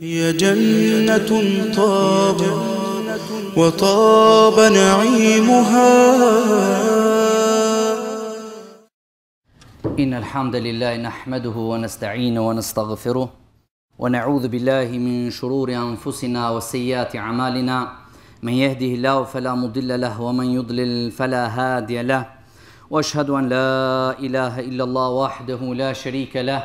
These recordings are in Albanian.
هي جنة طاب وطاب نعيمها إن الحمد لله نحمده ونستعينه ونستغفره ونعوذ بالله من شرور أنفسنا وسيئات أعمالنا من يهده الله فلا مضل له ومن يضلل فلا هادي له وأشهد أن لا إله إلا الله وحده لا شريك له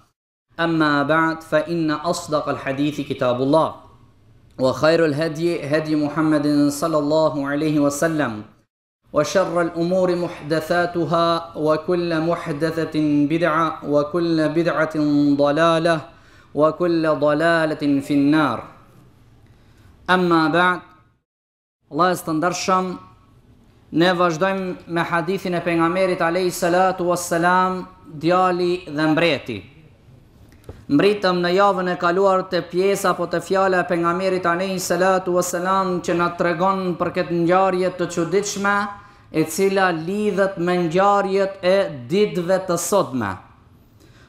أما بعد فإن أصدق الحديث كتاب الله وخير الهدي هدي محمد صلى الله عليه وسلم وشر الأمور محدثاتها وكل محدثة بدعة وكل بدعة ضلالة وكل ضلالة في النار أما بعد الله يستندرشم Ne vazhdojmë me بين e عليه الصلاة والسلام ديالي ذنبريتي mbritëm në javën e kaluar të pjesë apo të fjale për nga mirit anej salatu vë selam që në tregon për këtë njarje të quditshme e cila lidhet me njarjet e didve të sotme.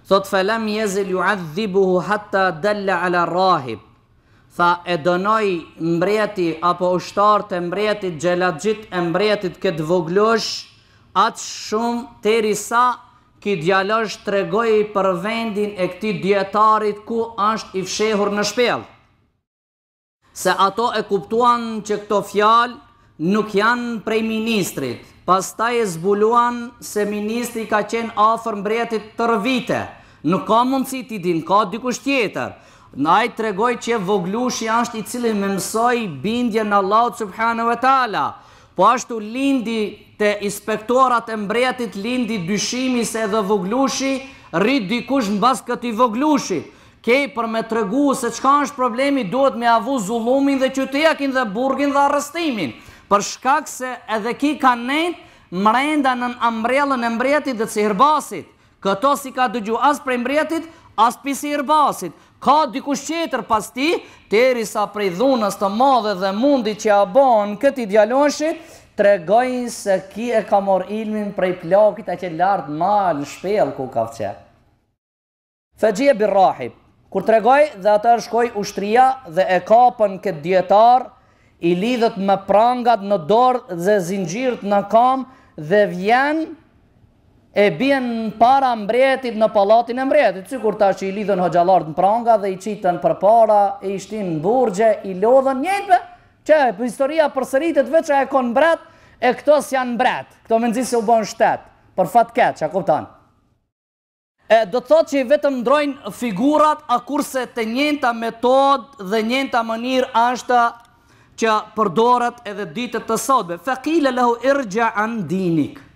Thot felem jezil ju addhibuhu hatta delle ala rahib. Tha e dënoj mbreti apo ushtarë të mbretit gjelagjit e mbretit këtë voglosh atë shumë të risa ki djallësh të regoj për vendin e këti djetarit ku është i fshehur në shpel. Se ato e kuptuan që këto fjalë nuk janë prej ministrit, pas ta e zbuluan se ministri ka qenë afer mbretit të vite, nuk ka mundësi ti din, ka dikush tjetër. Naj të regoj që i është i cilin me mësoj bindje në Allah subhanu e tala, po ashtu lindi të inspektorat e mbretit, lindi dyshimi se edhe voglushi, rrit dikush në bas këti voglushi. Kej për me të regu se qka është problemi, duhet me avu zulumin dhe qytiakin dhe burgin dhe arrestimin. Për shkak se edhe ki ka nejtë, mrenda në mbrellën e mbretit dhe cihërbasit. Këto si ka dëgju as për mbretit, as për cihërbasit ka dikush qeter pas ti, teri sa prej dhunës të madhe dhe mundi që abon këti djaloshit, tregojnë se ki e ka mor ilmin prej plakit e që lartë malë shpelë ku ka fqe. Fëgje birrahip, kur tregoj dhe atër shkoj ushtria dhe e kapën këtë djetar, i lidhët me prangat në dorë dhe zingjirt në kam dhe vjenë, e bjen para mbretit në palatin e mbretit, që kur ta që i lidhën hëgjallartë në pranga dhe i qitën për para, i shtinë në burgje, i lodhën njëtëve, që e për historia për sëritet vë që e konë mbret, e këtos janë mbret, këto me nëzisi u bënë shtetë, për fatë ketë që a kuptanë. E do të thot që i vetëm ndrojnë figurat, a kurse të njënta metod dhe njënta mënir ashtë që përdorat edhe ditët të sotbe. Fekile lehu irgja andinikë.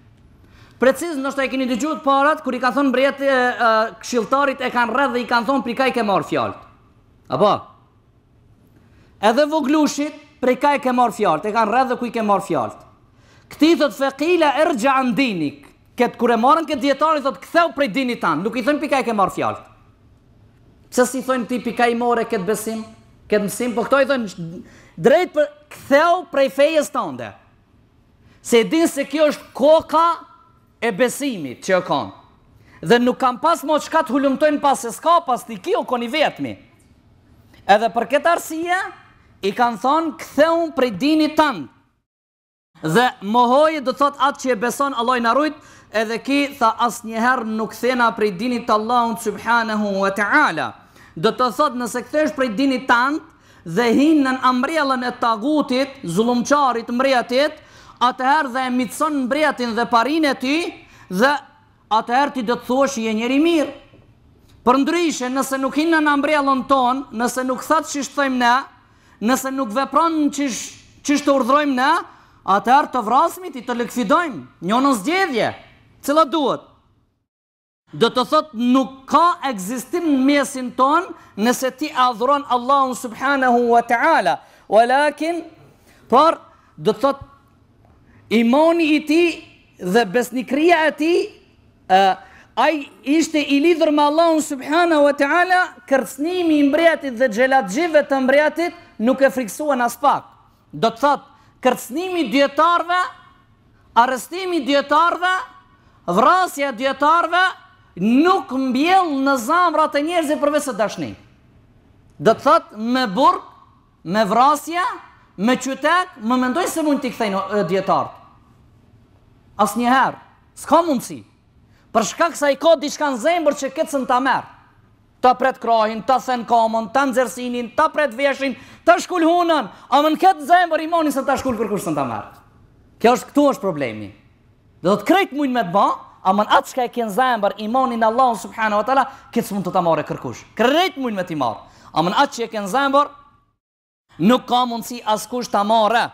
Preciz, nështë e keni të gjutë parat, kër i ka thonë mbretë e këshiltarit e kanë redhë dhe i kanë thonë pri ka i ke marë fjallët. Apo? Edhe voglushit, pri ka i ke marë fjallët, e kanë redhë dhe ku i ke marë fjallët. Këti thët fekila e rgja andinik, këtë kure marën këtë djetarit, thot këtheu prej dinit tanë, nuk i thonë pri ka i ke marë fjallët. Pse si thonë ti pri i more këtë besim, këtë mësim, po këto i thonë drejt për këtheu prej fejes tënde. Se din se kjo është koka e besimit që e konë. Dhe nuk kam pas mo qka të hulumtojnë pas e s'ka, pas t'i kjo në koni vetëmi. Edhe për këtë arsia, i kanë thonë këthe unë prej dini tanë. Dhe mohojë hojë dhe thot atë që e beson Allah i në rujtë, edhe ki tha asë njëherë nuk thena prej dini të Allah unë subhanahu wa ta'ala. Dhe të thot nëse këthesh prej dini tanë, dhe hinë në mrelën e tagutit, zulumqarit mrelët atëherë dhe mitëson në brejatin dhe parin e ti, dhe atëherë ti dhe të thua shi e njeri mirë. Për ndryshe, nëse nuk hinë në në mbrejallon tonë, nëse nuk thëtë që shtëthejmë ne, nëse nuk vepronë që shtë të urdhrojmë ne, atëherë të vrasmit i të lëkfidojmë. një në zgjedhje, cëla duhet. Dhe të thotë nuk ka egzistim në mesin tonë, nëse ti adhuron Allahun subhanahu wa ta'ala, Walakin, por dhe të thotë imani i ti dhe besnikria e ti, a i ishte i lidhër me Allahun Subhana wa Teala, kërcënimi i mbretit dhe gjelatëgjive të mbretit nuk e friksuan as pak. Do të thotë, kërcnimi djetarve, arestimi djetarve, vrasja djetarve, nuk mbjell në zamra e njerëzit përvesë të dashni. Do të thotë, me burk, me vrasja, me qytet, më mendoj se mund t'i kthejnë djetarë. As njëherë, s'ka mundësi. Për shkak sa i ka diçka në zemër që këtë sën ta merë. Ta pret krahin, ta sen kamën, ta nëzërsinin, ta pret veshin, ta shkull hunën. A më në këtë zemër i moni se ta shkull kërkush sën ta merë. Kjo është këtu është problemi. Dhe do të krejtë mund me të ba, a më në atë shka e kënë zemër i moni në Allah, subhanahu wa tala, këtë së mund të ta marë kërkush. Krejtë mund me të marë. A më në atë që e kënë zemër, nuk ka mundësi askush të amare.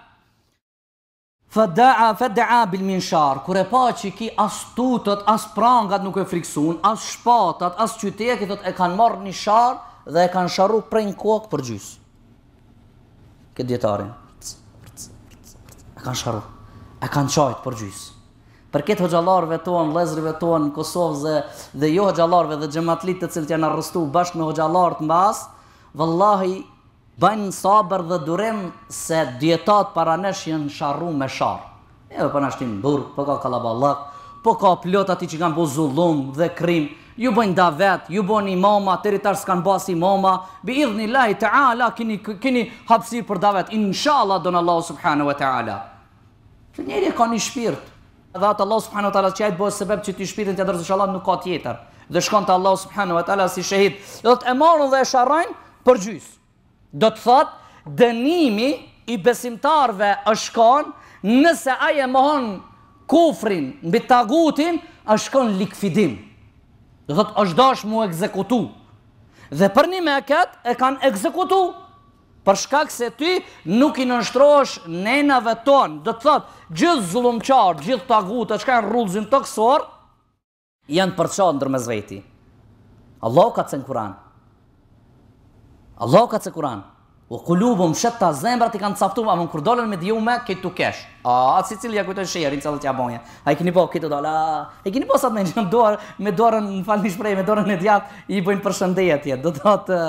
Fëdëa, fëdëa bil minsharë, kur e pa që ki as tutët, asë prangat nuk e friksun, as shpatat, as qytekit, e kanë marrë një sharë dhe e kanë sharu prej në kokë për gjysë. Këtë djetarën, e kanë sharu, e kanë qajtë për gjysë. Për këtë hoxalarve tonë, lezrive tonë, Kosovë dhe jo hoxalarve dhe gjematlit të cilët janë arrestu bashkë me hoxalarët në basë, vëllahi bëjnë sabër dhe durim se djetat paranesh jenë sharru me sharë. E dhe po shtimë burë, po ka kalaballak, po ka plot ati që kanë bo zullum dhe krim, ju bëjnë da vetë, ju bëjnë mama, të rritarë s'kanë basë mama, bi idhni lahi ta'ala, kini, kini hapsirë për da vetë, inshallah, donë Allah subhanu wa ta'ala. Që njeri ka një shpirt, dhe atë Allah subhanu wa ta'ala që ajtë bëjnë sebeb që ti shpirtin të dërëzë shalat nuk ka tjetër, dhe shkon të Allah subhanu wa ta'ala si shahid, dhe të e dhe e sharajnë për gjysë. Do të thot, dënimi i besimtarve është konë, nëse aje mohon kufrin, mbi tagutin, është konë likfidim. Do thot, është dash mu ekzekutu. Dhe për një me këtë, e kanë ekzekutu. Për shkak se ty nuk i nështrosh nenave tonë. Do të thot, gjithë zulumqarë, gjithë tagutë, është kanë rullëzim të kësorë, janë përqonë ndër me zveti. Allah ka të në kuranë. Allah ka të kuran U kulubu më shëtë të zemrat i kanë caftu A më në kur dolen me dhju me këtë të kesh A, atë si cilë ja kujtë e shërin që dhe tja bonje A i kini po këtë dole A, i kini po sa me një dorë Me dorën, në falë një shprej, me dorën e djatë I bëjnë përshëndeje tje Do të atë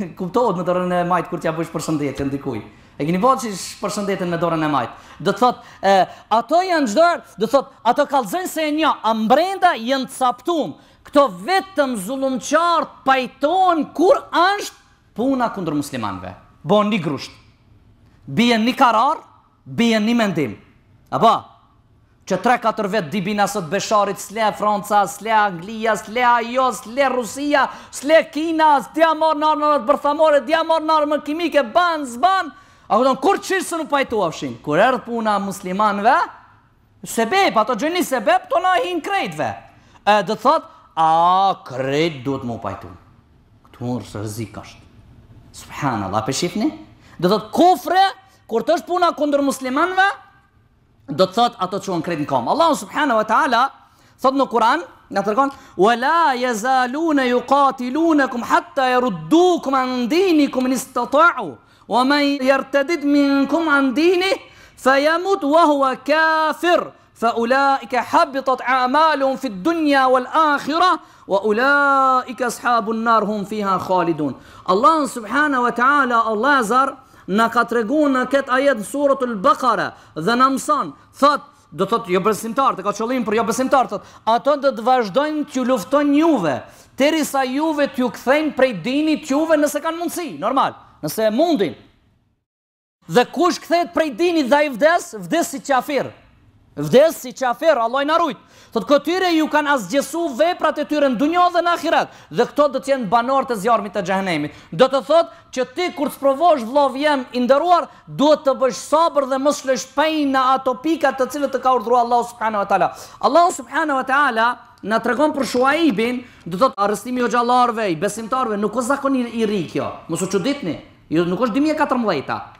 kuptohet me dorën e majtë Kur tja bëjsh përshëndeje tje ndikuj E kini po që ish përshëndetin me dorën e majtë. Dë të thotë, ato janë gjdojrë, dë thotë, ato kalzojnë se e një, a mbrenda jenë captum, këto vetëm zulumqartë pajtojnë kur anështë puna kundër muslimanve. Bën një grusht. bie një karar, bie një mendim. Apo, që 3-4 vetë dibina sot besharit, sle Franca, sle Anglia, sle Ajo, sle Rusia, sle Kina, s'dja marë në armën të bërthamore, dja marë në armën kimike, ban, zban, a këtonë, kur qirë së në pajtu afshin? Kur erdhë puna muslimanve, sebep, ato gjeni sebep, të në hinë krejtve. Dë thot, a krejt duhet më pajtu. Këtë mund rëzikasht. Subhanallah, përshifni, dhe do të kufre, kur të është puna kunder muslimanve, do të thotë ato që u në kretin Allah subhanahu wa ta'ala thot në Kuran, nga të rikon, Wala jazalune juqatilune kum hatta jë ruddukum an dinikum në istata'u, wa ma jë rtetit min kum an dinih, fe wa hua kafir, fe ulaike habitat amalun fi dunja wal akhirat, wa ulaika ashabun nar hum fiha khalidun. Allah subhanahu wa taala Allah zar na ka treguar në ket ajet në suratul Baqara dhe na mëson, thot do thot jo besimtar, të ka qëllim për jo besimtar, thot ato do të vazhdojnë të luftojnë juve derisa juve t'ju kthejnë prej dinit juve nëse kanë mundësi, normal, nëse mundin. Dhe kush kthehet prej dinit dhe ai vdes, vdes si kafir. Vdes si qafer, Allah i narujt. Thot, këtyre ju kanë azgjesu veprat e tyre në dunjo dhe në akhirat, dhe këto dhe tjenë banor të zjarëmit të gjahenemit. Do të thot, që ti kur të provosh vlov jem indëruar, duhet të bësh sabër dhe më shlesh pejnë në ato pikat të cilët të ka urdrua Allah subhanahu wa ta'ala. Allah subhanahu wa ta'ala, në tregon për shuaibin, dhe thot, arrestimi o gjallarve, i besimtarve, nuk o zakonin i rikjo, kjo, mësë që ditni, nuk është 2014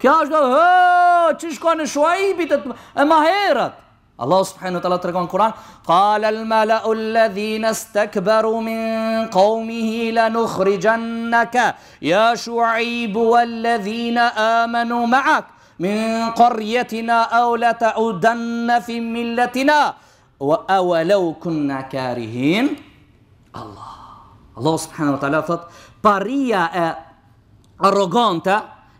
Kjo është do, hë, që në shuajbit e maherët. Allah subhanahu wa taala tregon Kur'an, qala al mala'u alladhina istakbaru min qawmihi lanukhrijannaka ya shu'aib walladhina amanu ma'ak min qaryatina aw lata'udanna fi millatina wa awalaw kunna karihin. Allah. Allah subhanahu wa taala thot paria e arrogante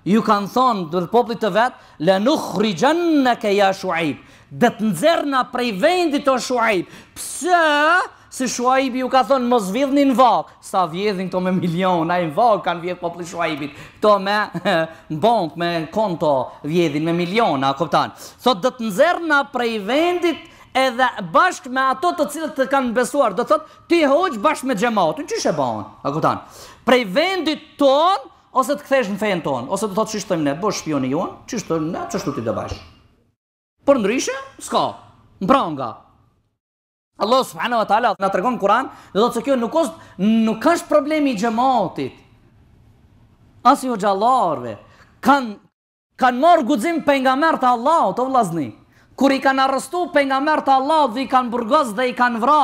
ju kanë thonë dhe poplit të vetë, le nuk rrijën në keja shuaib, dhe të nëzërna prej vendit o shuaib, pësë, se shuaibi ju ka thonë, mos vidhni në vakë, sa vjedhin këto me milion, a i në vakë kanë vjedhë poplit shuaibit, këto me bank, me konto vjedhin me milion, a koptan, thot dhe të nëzërna prej vendit edhe bashkë me ato të cilët të kanë besuar, dhe thot, ti hoqë bashkë me gjematën, që shë banë, a koptan, prej vendit tonë, ose të kthesh në fejen tonë, ose të thotë që shtojmë ne, bërë shpion e juan, që shtojmë ne, që t'i do bash. Për ndryshe, s'ka, në Allah subhanahu wa ta'ala nga tregon në Kur'an, dhe do të që kjo nuk është, nuk është problemi i gjematit. Asi i jo gjallarve, kanë kanë marr guxim për nga mërë të Allah, o vlazni, kur i kanë arrestu për nga mërë të Allah, dhe i kanë burgos dhe i kanë vra,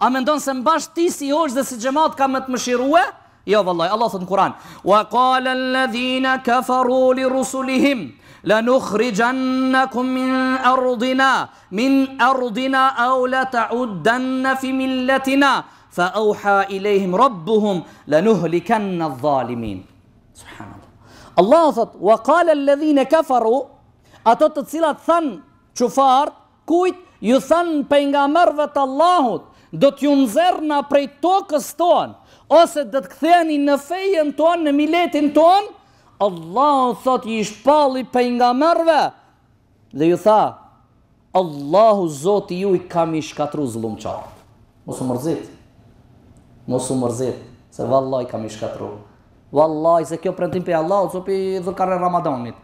a mendon se mbash ti si hoqë dhe si xhamat ka më të mëshirue, Jo vëllaj, Allah thëtë në Kur'an. Wa qala alladhina kafaru li rusulihim la nukhrijannakum min ardina min ardina aw la ta'uddanna fi millatina fa awha ilayhim rabbuhum la nuhlikanna adh-dhalimin. Subhanallah. Allah thëtë, wa qala alladhina kafaru ato të cilat than çufar kujt ju than pejgamberëve të Allahut do t'ju nxjerrna prej tokës tonë ose dhe të këtheni në fejën tonë, në miletin tonë, Allah në thot i shpalli për nga mërve, dhe ju tha, Allahu zoti ju i kam i shkatru zlumë qatë. Mosu mërzit, mosu mërzit, se vallaj kam i shkatru. Vallaj, se kjo përëntim për Allah, ozo për dhërkare Ramadanit.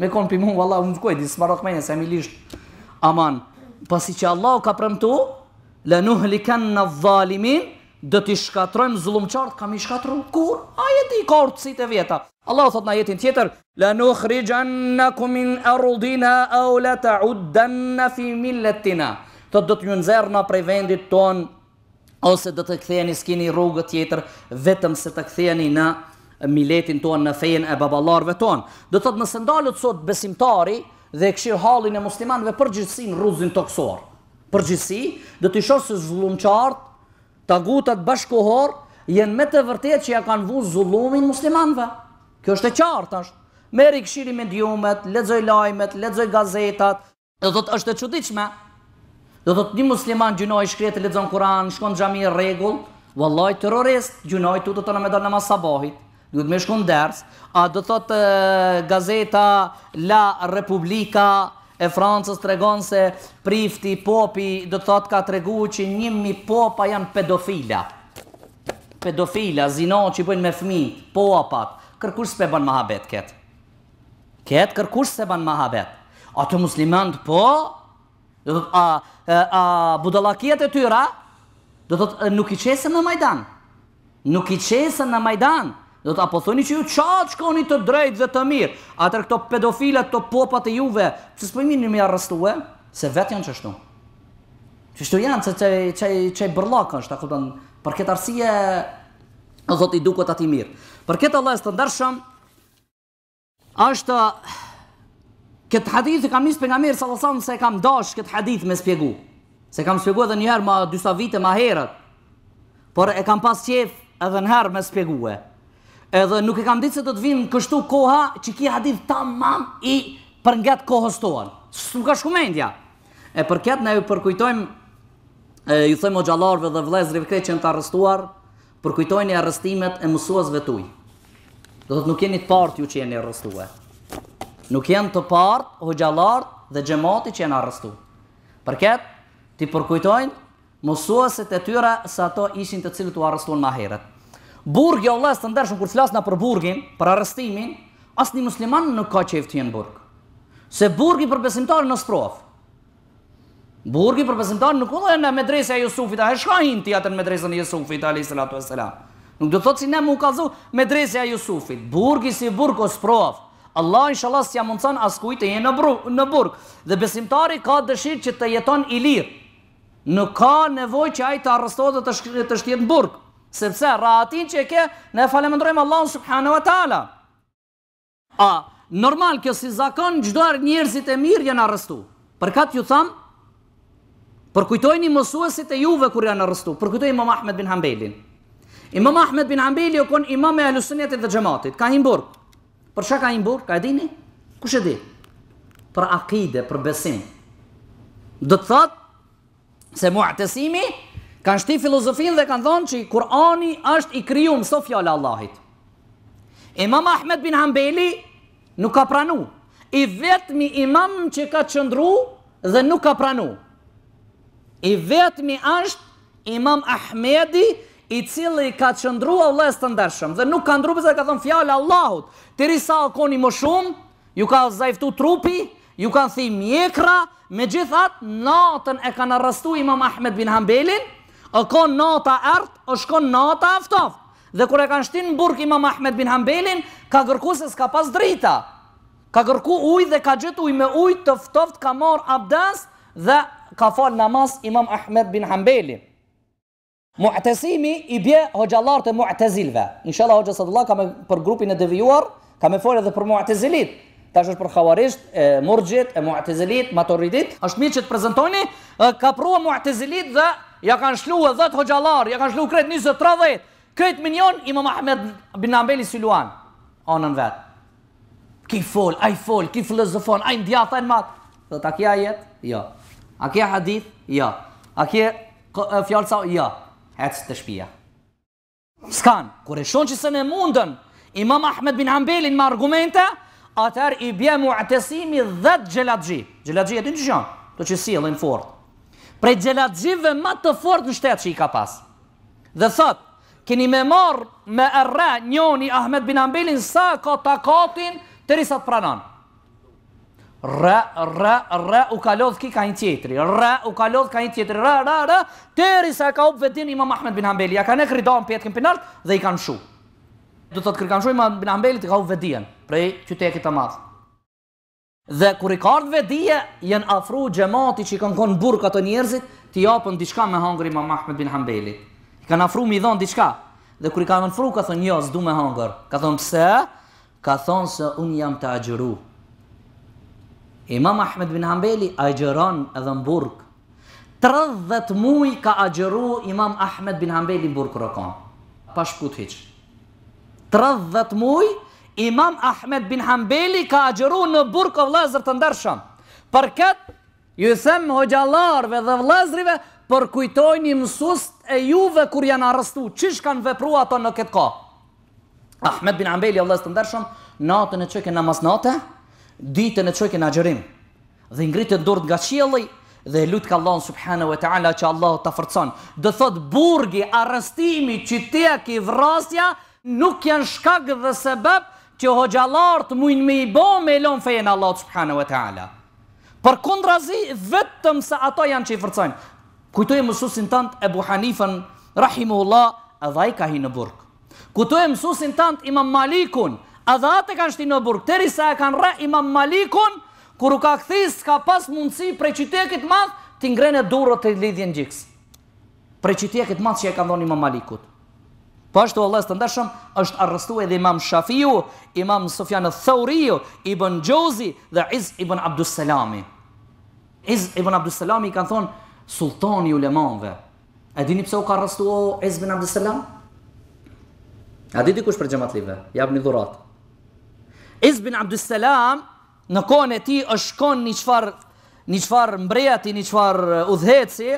Me konë për mund, vallaj, unë të kujtë, disë marok menjë, se mi lishtë aman. Pasi që Allah ka përëntu, lë li në valimin, dhe t'i shkatrojmë qartë, kam i shkatru, kur? A jeti i kartë si të vjeta. Allah o thot na jetin tjetër, La nuk rrigjan në kumin erudina, a u la ta në fi millet tina. Thot dhe t'ju në prej vendit ton, ose dhe të këthejeni s'kini rrugët tjetër, vetëm se të këthejeni në miletin ton, në fejen e babalarve ton. Dhe thot nëse ndalët sot besimtari, dhe këshirë halin e muslimanve përgjithsi në rruzin toksor. Përgjithsi, dhe t'i shosë zlumqartë, tagutat bashkohor jenë me të vërtet që ja kanë vu zulumin muslimanve. Kjo është e qartë është. Meri këshiri mediumet, ledzoj lajmet, ledzoj gazetat, dhe dhëtë është e qudichme. Dhe dhëtë një musliman gjynoj shkretë, ledzon kuran, shkon gjami e regull, vëllaj terrorist, gjynoj të të të në medal në masabohit, dhëtë me shkon ders, a dhe dhëtë gazeta La Republika e Francës të regon se prifti popi do të thotë ka të regu që njëmi popa janë pedofila. Pedofila, zino që i bëjnë me fmi, popat, kërkush se bënë mahabet ketë? Ketë kërkush se bënë mahabet? A të muslimant po? A, a e tyra? Do të nuk i qesën në Majdanë. Nuk i qesën në Majdanë. Do të apo thoni që ju çaq shkoni të drejtë dhe të mirë. Atë këto pedofilat, të popat e juve, pse s'po vinin me arrestuar? Se vet janë qështu. Qështu janë se çai çai çai bërllok është, apo don për këtë arsye do thotë i dukot ati mirë. Për këtë Allah është ndarshëm. Është këtë hadith e kam nis pejgamberi sallallahu alajhi wasallam se kam dashë këtë hadith me sqegu. Se kam spjegu edhe një herë dysa vite ma herët. Por e kam pas qef edhe në herë më edhe nuk e kam ditë se do të vinë kështu koha që ki hadith tamam i për nga të kohës tohën. Së nuk ka shku E për ne ju përkujtojmë, ju thëmë o gjallarve dhe vlezrive këtë që në të arrestuar, përkujtojnë i arrestimet e mësuas vetuj. Do të nuk jeni të partë ju që jeni arrestuar. Nuk jenë të partë o gjallarë dhe gjemati që jenë arrestu. Për ti përkujtojnë mësuaset e tyre sa ato ishin të cilë të arrestuar maheret. Burgi Allah jo, së të ndërshën kur s'lasna për burgin, për arrestimin, asë një musliman nuk ka që eftë jenë burg. Se burgi për besimtarë në sprof. Burgi për besimtarë nuk ullë e në medresja Jusufit, a e shka hinti atë në medresja në Jusufit, a.s. Nuk do të thotë si ne mu kazu medresja Jusufit. Burgi si burg o sprof. Allah në shalas si amundësan as të e në burg. Dhe besimtari ka dëshirë që të jeton i lirë. Nuk ka nevoj që të arrestohet dhe të shtjetë në burgë sepse ratin që e ke, ne falemëndrojmë Allahun subhanahu wa ta'ala. A, normal kjo si zakon, gjdoar njerëzit e mirë janë arrestu. Për katë ju thamë, përkujtojni mësuesit e juve kur janë arrestu, përkujtojni imam Ahmed bin Hanbelin. Imam Ahmed bin Hanbeli u konë imam e halusënjetit dhe gjematit, ka himbur. Për që ka himbur, ka edini? Kushe di? Për akide, për besim. Dëtë thotë, se mu'tasimi kanë shti filozofin dhe kanë thonë që Kurani është i kryu mëso fjallë Allahit. Imam Ahmed bin Hanbeli nuk ka pranu, i vetëmi imam që ka qëndru dhe nuk ka pranu. I vetëmi është imam Ahmedi i cili ka qëndru Allah së të ndërshëm dhe nuk ka ndru përse ka thonë fjallë Allahut. Të risa o koni më shumë, ju ka zaiftu trupi, ju kanë thi mjekra, me gjithat, natën e kanë arrastu imam Ahmed bin Hanbelin, o konë nata artë, o shkon nata aftofë. Dhe kure kanë shtinë në burk ima Mahmed bin Hambelin, ka gërku se s'ka pas drita. Ka gërku ujë dhe ka gjithë ujë me ujë të ftoft ka morë abdes dhe ka falë namaz imam Ahmed bin Hambeli. Muhtesimi i bje hoxallar të muhtezilve. Inshallah hoxha së Allah ka me për grupin e devijuar, ka me folë edhe për muhtesilit. Ta është për khawarisht, e murgjit, e muhtezilit, maturidit. është mi që të prezentoni, ka prua dhe ja kanë shlu e dhëtë hoxalar, ja kanë shlu kretë një zëtë radhet, kretë minion, ima Mahmed Ambeli Siluan, anën vetë. Ki fol, aj fol, ki filozofon, aj në djatha e në matë. a kje jetë? Jo. A kje hadith? Jo. A kje fjallë sa? Jo. Hecë të shpia. Skanë, kur e shonë që se ne mundën, ima Mahmed Ambeli në më argumente, atër i bje muatesimi 10 gjelatëgji. Gjelatëgji e të në të që si e në fortë prej gjelatëgjive ma të fort në shtetë që i ka pas. Dhe thot, kini me marë me erre njoni Ahmed Bin Ambelin sa ka takatin të risat pranan. Rë, rë, rë, u kalodh ki ka një tjetëri, rë, u kalodh ka një tjetëri, rë, rë, rë, të risa ka u vedin ima Mahmed Bin Ambilin, ja ka ne krydo në pjetë këm dhe i kanë shu. Dhe thot, të kërkan shu ima Bin Ambilin të ka u vedin prej qytekit të madhë. Dhe kur i ka dhije, jenë janë afruar xhamati që kanë qenë burrë ato njerëzit, të japën diçka me hangër Imam Ahmed bin Hanbeli. I kanë afruar mi dhon diçka. Dhe kur i kanë afruar ka thonë, "Jo, s'du me hangër. Ka thonë, "Pse?" Ka thonë se un jam të agjëru. Imam Ahmed bin Hanbeli agjëron edhe në burg. 30 muaj ka agjëru Imam Ahmed bin Hanbeli burg rokon. Pa shput hiç. 30 muaj imam Ahmed bin Hanbeli ka agjeru në burk o vlazër të ndërshëm. Për këtë, ju them hoxalarve dhe vlazrive për kujtojni mësust e juve kur janë arrestu, qish kanë vepru ato në këtë ka. Ahmed bin Hanbeli o vlazër të ndërshëm, natën e qëke në masnate, ditën e qëke në agjerim, dhe ngritë të nga qëllëj, dhe lutë ka Allah subhanahu wa ta'ala që Allah të fërcon dhe thot burgi, arrestimi, qytek i vrasja nuk janë shkak dhe sebep që hoxalart mujnë me i bo me lon fejen Allah subhanahu wa ta'ala. Për kundrazi, vetëm se ato janë që i fërcajnë. Kujtoj e mësusin të antë Ebu Hanifën, Rahimullah, edha i ka hi në burkë. Kujtoj e mësusin të antë Imam Malikun, edha atë e kanë shti në burk, të sa e kanë re Imam Malikun, kër u ka këthis, ka pas mundësi prej qitje këtë madhë, të ingrene durët lidhjen gjikës. Prej qitje këtë madhë që e ka ndonë Imam Malikut. Pashtu Allah së të ndërshëm, është arrestu edhe imam Shafiu, imam Sofjanë Thauriu, Ibn Gjozi dhe Iz Ibn Abdusselami. Iz Ibn Abdusselami i kanë thonë, sultani u lemanve. E dini pëse u ka arrestu o Iz Ibn Abdusselam? A di di kush për gjematlive, jab një dhurat. Iz Ibn Abdusselam, në kone ti është konë një qfarë një qëfar mbreti, një qfarë udheci,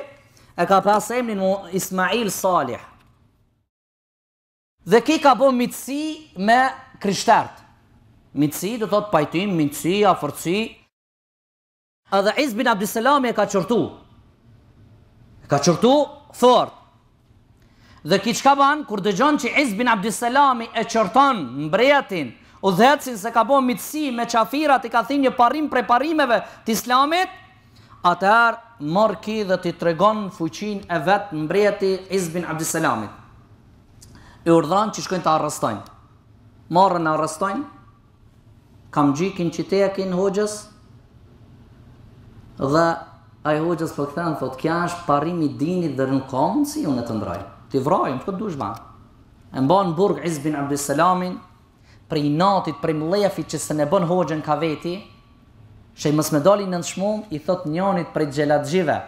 e ka pasë emnin mu Ismail Salih. Dhe ki ka bo mitësi me krishtartë. Mitësi do të të pajtim, mitësi, aforëci. Edhe Izbin Abdiselami e ka qërtu. E ka qërtu, thortë. Dhe ki qka banë, kur dëgjon që Izbin Abdiselami e qërtonë mbretin, u dhecin se ka bo mitësi me qafirat i ka thinë një parim pre parimeve të islamit, atëherë morë ki dhe të tregon fuqin e vetë mbreti Izbin Abdiselamit e urdhan që shkojnë të arrestojnë. Marrën në arrestojnë, kam gjikin që te e kinë hoqës, dhe ajë hoqës për po këthe në thotë, kja është parimi dinit dhe në si unë e të ndrajë, të i vrajëm, që këtë du shba. E mba në burg Izbin Abdeselamin, prej natit, prej mlefit që se ne bën hoqën ka veti, që i mës me në nëshmum, i thotë njonit prej gjelatgjive,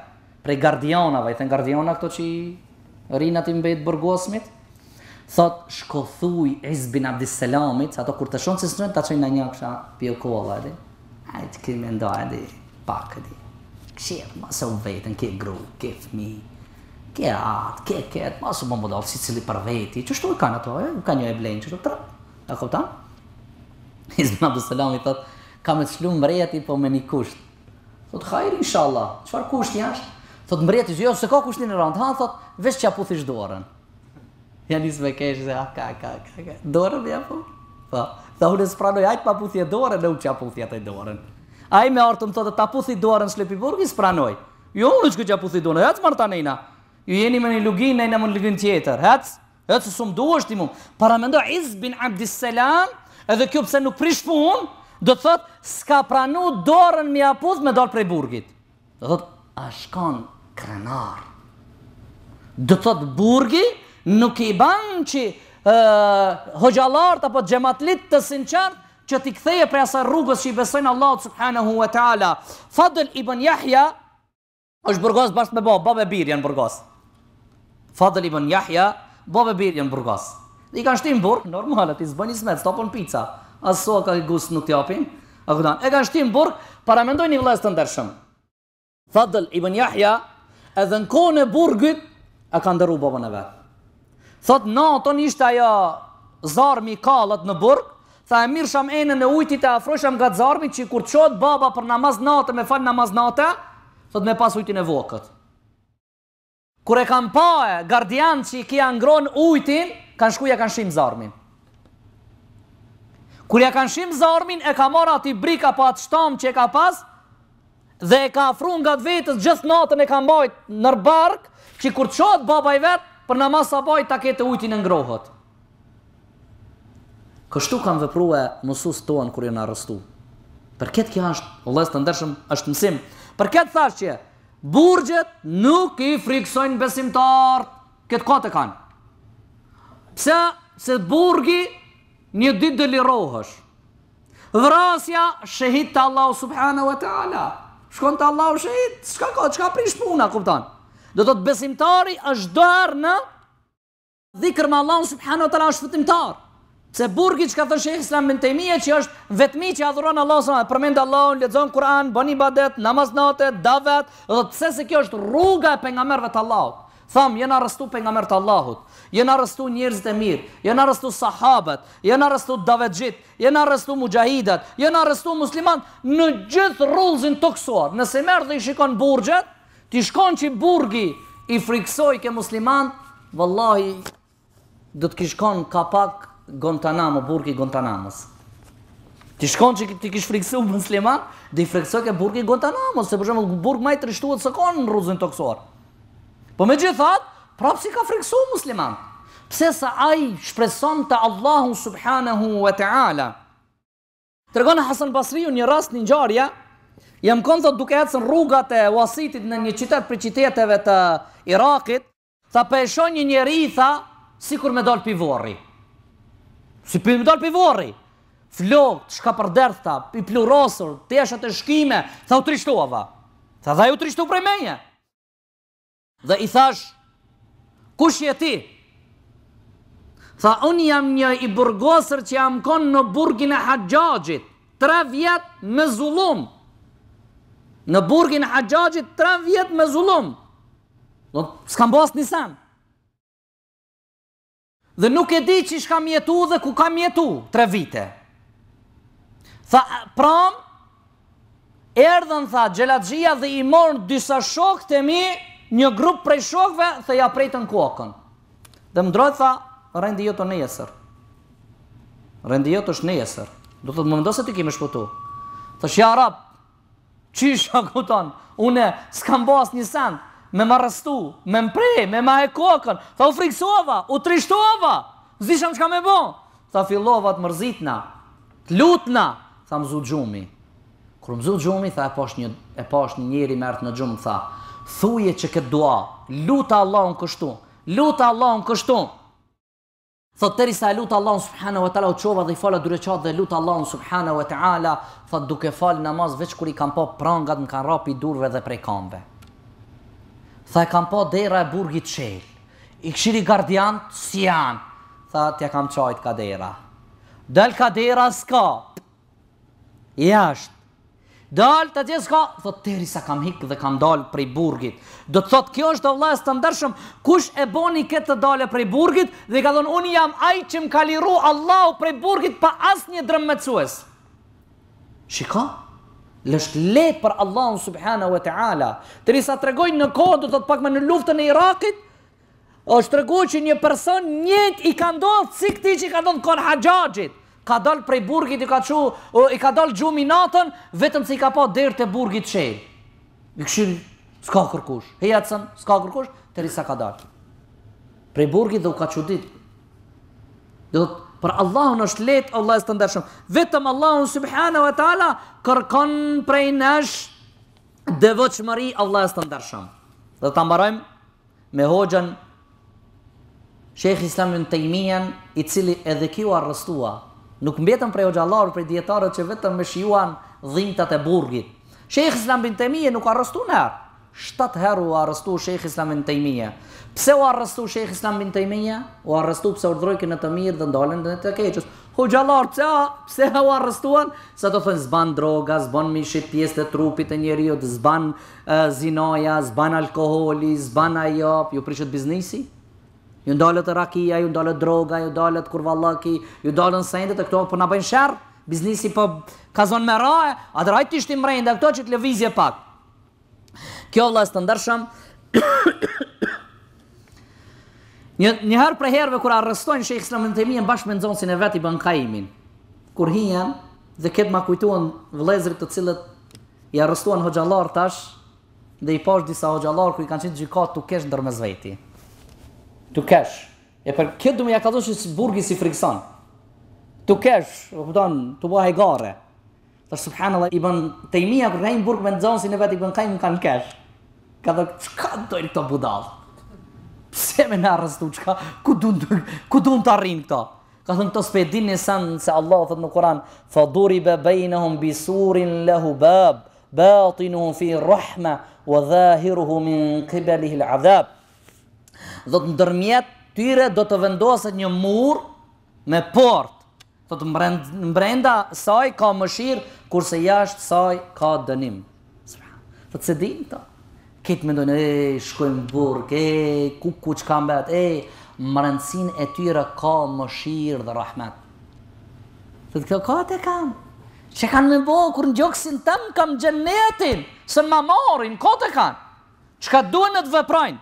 prej gardionave, i thënë gardiona këto që i rinat i mbejt thot shkothuj Izbin Abdisselamit, ato kur të shonë që sënërën, ta qojnë në një kësha pjo edhe. A i të ki me edhe, pak, edhe. ma se u vetën, ke gru, ke fmi, ke atë, ke ketë, mëse u më më dollë, si cili për veti, qështu shtu i kanë ato, e, ka një e blenë, tra, e këpëta? Izbin Abdisselamit, thot, ka me të shlu mbreti, po me një kusht. Thot, hajri, inshallah, qëfar kusht ashtë Thot, mbreti, jo, se ka kushtin e rëndë, ha, thot, vesh që dorën. Ja nisë me keshë, zhe, a, ah, ka, ka, ka, ka, ka, dorën, ja, po? Po, dhe unë e s'pranoj, ajtë pa puthje dorën, e unë që a puthje atë i dorën. A i me artë më thotë, ta puthje dorën, shlepi burgi, s'pranoj. Jo, unë që që a puthje dorën, hecë marta nejna. Ju jeni me një lugin, nejna më në lugin tjetër, hecë, hecë së sumë duhe është i Para me ndo, izë bin abdisselan, edhe kjo pëse nuk prish pun, do të thotë, s'ka pranu dorën mi a puth me burgi, nuk i ban që hëgjalartë apo gjematlit të sinqartë që t'i ktheje prej asa rrugës që i besojnë Allah subhanahu wa ta'ala. Fadl i bën jahja, është burgos bashkë me babë bobe birë janë burgos. Fadl i bën jahja, bobe birë janë burgos. i kanë shtimë burë, normalë, t'i zbën i smetë, stopën pizza, aso ka i gusë nuk t'japin, e kanë shtimë burë, para mendoj një vlesë të ndershëm. Fadl i bën jahja, edhe në kone burgët, e kanë dëru babën e vetë. Thot natën ishte ajo zarmi kalët në burg, tha e mirësham enën e ujti të afrosham gëtë zarmi që kur qotë baba për namaz natë me falë namaz natë, thot me pas ujtin e vokët. Kure kam pae gardian që i kia ngron ujtin, kanë shkuja kanë shimë zarmin. Kure ja kanë shimë zarmin, e ka mara ati brika pa po atë shtamë që e ka pas, dhe e ka afru nga të vetës gjithë natën e ka mbajt nër barkë, që kur qotë baba i vetë, për namaz sabaj ta kete ujtin e ngrohët. Kështu kanë vëprue mësus tonë kër e në arrestu. Për këtë kja është, o lesë të ndërshëm, është mësim. Për këtë thashtë që, burgjet nuk i friksojnë besimtar, këtë kote kanë. Pse, se burgi një ditë dëlirohësh. Vrasja, shëhit të Allahu subhanahu wa ta'ala. Shkon të Allahu shëhit, shka ka, shka prish puna, kuptanë. Do të të besimtari është dërë në dhikër më Allah subhanu të la është fëtimtar. Se burgi që ka thënë shekë islam bënë të që është vetëmi që adhuron Allah subhanu të la. Përmendë Allah, në Kur'an, bëni badet, namaznate, davet, dhe të se se kjo është rruga e pengamerve të Allahut. Thamë, jenë arrestu pengamerve të Allahut, jenë arrestu njërzit e mirë, jenë arrestu sahabet, jenë arrestu davet gjitë, jenë arrestu mujahidat, jenë arrestu muslimat në gjithë rullëzin të kësuar. Nëse merë dhe i shikon burgjet, Ti shkon që i burgi i friksoj ke musliman, vëllahi dhëtë ki shkon ka pak gontanamo, burgi gontanamos. Ti shkon që ti kish friksu musliman, dhe i friksoj ke burgi gontanamos, se përshemë burg ma i trishtu e të në rruzën të Po me gjithat, prapë si ka friksu musliman. Pse sa aj shpreson të Allahu subhanahu wa ta'ala, Tërgonë Hasan Basriju një rast një njarja Jam konë thot duke etës në rrugat e wasitit në një qytet për qyteteve të Irakit, tha për e një njeri i tha, si kur me dollë pivori. Si për me dollë pivori. Flok, të shka për tha, i plurosur, të e shkime, tha u trishtuava. Tha dha u trishtu prej menje. Dhe i thash, kush shi ti? Tha, unë jam një i burgosër që jam konë në burgin e haqajit, tre vjetë me zulumë në burgin haqajit tre vjetë me zulum. Në s'ka më një sen. Dhe nuk e di që i shka mjetu dhe ku ka mjetu tre vite. Tha pram, erdhen tha gjelatëgjia dhe i morën dysa shokë të mi një grupë prej shokëve dhe ja prejtën kuakën. Dhe më drojtë tha, rëndi jëto në jesër. Rëndi jëto është në jesër. Do të të më mëndo se kime shpëtu. Tha shja rapë, qish akuton, une s'kam bas një sent, me më rëstu, me më prej, me më e kokën, tha u friksova, u trishtova, zisham çka me bo, tha fillova të mrzitna, të lutna, tha më zu gjumi, kur më zu gjumi, tha e posh një njeri mërtë në gjumë, tha, thuje që këtë dua, luta Allah në kështu, luta Allah në kështu, Thot teri sa e lutë në subhanahu wa ta'ala u qova dhe i fala dure qatë dhe lutë në subhanahu wa ta'ala Thot duke falë namaz veç kër i kam po prangat në kanë rapi durve dhe prej kambe Tha e kam po dera e burgit qel I këshiri gardian si janë Tha tja kam qajt ka dera Del ka dera s'ka Jashtë Dal të gjithë ka, thot të sa kam hikë dhe kam dalë prej burgit. Do të thot, kjo është të vlasë të ndërshëm, kush e boni këtë të dalë prej burgit, dhe ka thonë, unë jam ajë që më kaliru Allahu prej burgit pa asë një drëmë me të suez. lësht le për Allahu subhana wa ta'ala. Të risa të regoj në kohë, do të të pak në luftën e Irakit, është të regoj që një person njët i ka ndodhë, si këti që i ka ndodhë konë haqajit ka dalë prej burgit, i ka dalë gjumi natën, vetëm se i ka pa dherë të burgit qelë. I këshirë, s'ka kërkush. Heja të sënë, s'ka kërkush, te risa ka dalë. Prej burgit dhe u ka çudit. Do për Allahun është letë, Allah e së të Vetëm Allahun, subhanahu wa ta'ala, kërkon prej nësh, dhe Allah e së të ta Dhe të hoxhan me hoxën, Shekhi Taymiyan i cili edhe kjo arrestua, Nuk mbetën prej o gjallarë, prej djetarët që vetëm me shiuan dhintat e burgit. Shekh Islam bin nuk arrestu në herë. Shtatë herë u arrestu Shekh Islam bin Pse u arrestu Shekh Islam bin U arrestu pse urdrojke në të mirë dhe ndalën dhe në të keqës. Ho gjallarë, pse, pse u arrestuan? Se të thënë zban droga, zban mishit pjesë të trupit e njeriot, zban uh, zinoja, zban alkoholi, zban ajop, ju prishët biznisi? ju ndalët rakia, ju ndalët droga, ju ndalët kurvallaki, ju ndalën sendet e këto, po në bëjnë shërë, biznisi po kazon me rae, atër hajtë ishtë i mrejnë këto që të levizje pak. Kjo vla e së të ndërshëm, njëherë për herëve kur arrestojnë sheikh i kësëllëmën bashkë me nëzonë e vet vetë i bënë kaimin, kur hien dhe këtë ma kujtuan vlezrit të cilët i arrestuan Hoxhallar tash dhe i posh disa Hoxhallar ku i kanë qenë gjikat të kesh ndërmez veti. Tu kesh. E për kjo do me ja ka thonë se si burgi si frikson. Tu kesh, e kupton, tu bëhaj garë. Ta subhanallahu ibn Taymi apo Reinburg me nxon si ne vati ibn Qayyim kan kesh. Ka thonë çka do të budal. Pse më na rastu çka? Ku do ku do të arrin këto? Ka thënë këto spe dinë se se Allah thot në Kur'an fa duri ba bainahum bi surin lahu bab batinuhu fi rahma wa zahiruhu min qibalihi al'adab. Do të ndërmjet tyre do të vendoset një mur me port. Do të mbrenda saj ka mëshirë kurse jashtë saj ka dënim. Do të se dinë ta. Këtë me e, shkojmë burk, e, ku ku që kam betë, e, më e tyre ka mëshirë dhe rahmet. Dhe të kjo ka të kam, që kanë me bo, kur në gjokësin tëmë kam gjenetin, se më marin, ka të kam, që ka duen të vëprajnë,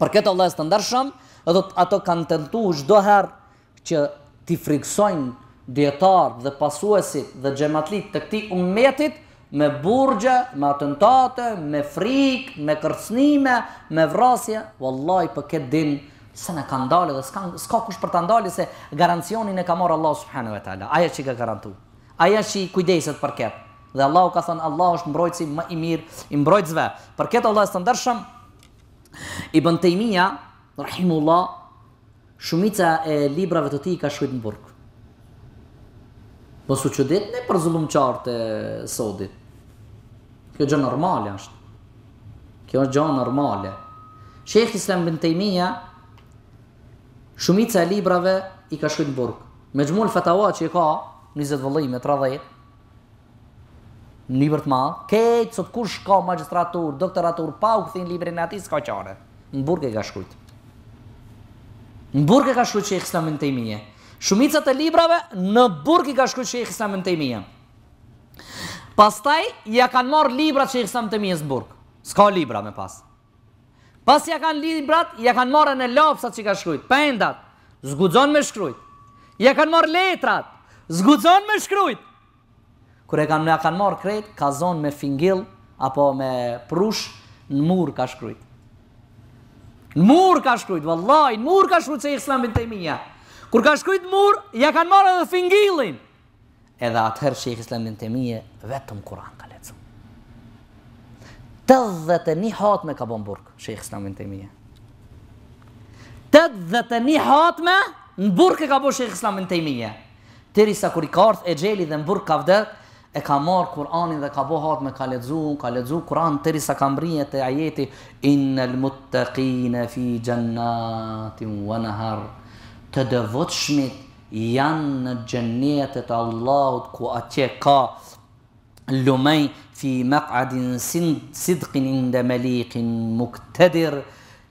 Për këtë Allah së të ndërshëm, edhe ato kanë tentu herë që ti friksojnë djetarë dhe pasuesit dhe gjematlit të këti umetit me burgje, me atentate, me frikë, me kërcnime, me vrasje, vëllaj për këtë dinë se në kanë dalë dhe s'ka kush për të ndalë se garancionin e ka marë Allah subhanu e tala, aja që ka garantu, aja që i kujdesit për këtë. Dhe Allah ka thënë, Allah është mbrojtësi më i mirë, i mbrojtësve. Për këtë Allah së të ndërshëm, Ibn Tejmija, rahimullah, shumica e librave të ti ka shkujt në burg. Mos që ditë, ne për zullum qartë e sodit. Kjo gjë normale është. Kjo është gjë normale. Shekh Islam bin Tejmija, shumica e librave i ka shkujt në burg. Me gjmull fatawa që i ka, 20 vëllime, 30, në libër të madh, këtë sot kush shko magistratur, doktoratur, pa u këthin librin e ati s'ka qare. Në e ka shkujt. Në e ka shkujt që i kësëta Shumica të Shumicat e librave në i ka shkujt që i kësëta Pastaj, ja kanë marë librat që i kësëta në të Ska libra me pas. Pas ja kanë librat, ja kanë marë në lopësat që ka shkujt. Pendat, zgudzon me shkrujt. Ja kanë marë letrat, zgudzon me shkrujt kër e kanë me kanë marë kretë, ka zonë me fingil, apo me prush, në murë ka shkrujt. Në murë ka shkrujt, vëllaj, në murë ka shkrujt se islamin të Kur Kër ka shkrujt në murë, ja kanë marë edhe fingilin. Edhe atëherë që i islamin të vetëm kuran ka lecu. Të dhe të një hatme ka bon burk, që i islamin të imi Të dhe të një hatme, në burk e ka bon që i islamin të imi sa kër i kartë e gjeli dhe në burk ka vdërë, e ka marë Kur'anin dhe ka bo hatë me ka ledzu, ka ledzu Kur'an të risa ka mërinje të ajeti, in el fi gjennatim wa nëher, të dëvot janë në gjennetet Allahut ku atje ka lumej fi meqadin sidqin inda melikin muktedir,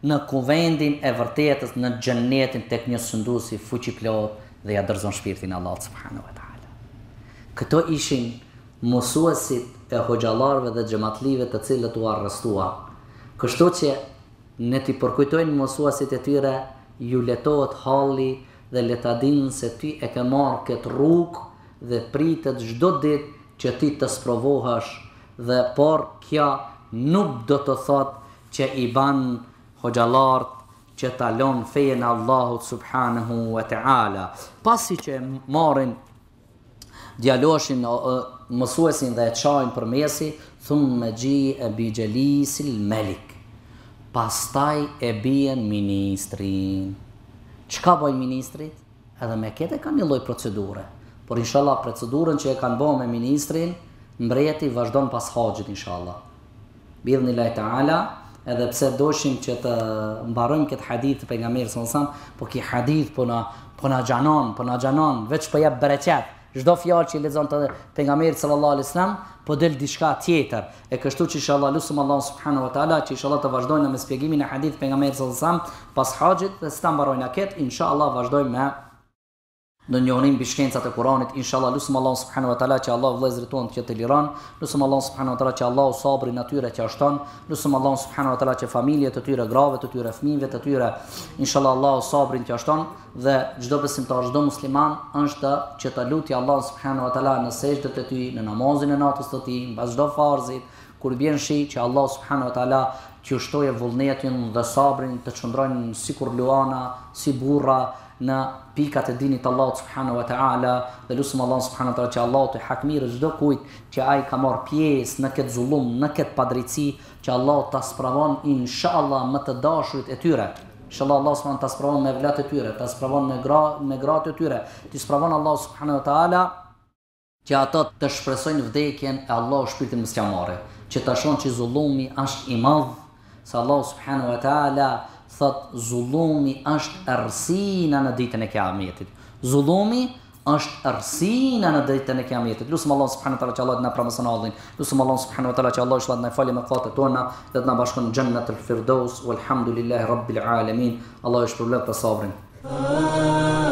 në kuvendin e vërtetës në gjennetin të kënjë sëndu si fuqiplot dhe ja dërzon shpirtin Allahut subhanu wa ta'ala. Këto ishin mësuesit e hoxalarve dhe gjematlive të cilët u arrestua. Kështu që ne ti përkujtojnë mësuesit e tyre, ju letohet halli dhe letadin se ty e ke marrë këtë rukë dhe pritet gjdo dit që ti të sprovohësh dhe por kja nuk do të thot që i ban hoxalart që talon fejen Allahut subhanahu wa ta'ala. Pasi që marrin djaloshin mësuesin dhe e qajnë për mesi, thumë me gji e bi gjelisil melik. Pastaj e bijen ministrin. Qka bojnë ministrit? Edhe me kete ka një loj procedure. Por inshallah procedurën që e kanë bojnë me ministrin, mbreti vazhdojnë pas haqët inshallah. Bidh një lajtë ala, edhe pse doshim që të mbarojmë këtë hadith për nga mirë së nësëm, po ki hadith për në gjanon, për në gjanon, veç për po jep bereqet, Çdo fjalë që i lexon te pejgamberi sallallahu alajhi wasallam, po del diçka tjetër. E kështu që inshallah lutum Allah subhanahu wa taala që inshallah të vazhdojmë me shpjegimin e hadith pejgamberit sallallahu alajhi wasallam pas haxhit dhe s'ta mbarojmë na kët, inshallah vazhdojmë me në njohërin mbi shkencat e Kuranit, inshallah lusëm Allah subhanu wa tala që Allah vlezri tonë të këtë të liran, lusëm Allah subhanu wa tala që Allah u sabri në që ashton, lusëm Allah subhanu wa tala që familje të tyre grave, të tyre fëmijëve të tyre, inshallah Allah u që ashtan, dhe gjdo besimtar të musliman, është që të lutë Allah subhanu wa tala në sejtë të ty, në namazin e natës të tij në çdo farzit, kur bjen shi që Allah subhanu wa tala që u shtoje vullnetin dhe sabrin të qëndrojnë si kur luana, si burra, në pikat e dinit Allah subhanu wa ta'ala dhe lusëm Allah subhanu wa ta'ala që Allah të hakmirë çdo kujt që ai ka marë pjesë në këtë zulum, në këtë padrici që Allah të spravon inshallah Allah më të dashurit e tyre insha Allah Allah taala të spravon me vlatë e tyre të spravon me, gra, me gratë e tyre të spravon Allah subhanu wa ta'ala që ato të shpresojnë vdekjen e Allah shpirtin më që të që zullumi është i madh, Se Allah subhanu wa ta'ala thot zulumi është ërsina në ditën e kiametit. Zulumi është ërsina në ditën e kiametit. Lusëm Allah subhanu wa ta'ala që Allah të na pramë sënallin. Lusëm Allah subhanu wa ta'ala që Allah shlatë na i fali tona dhe të na bashkon gjennët të firdos. Walhamdulillahi rabbil alamin. Allah është problem të sabrin.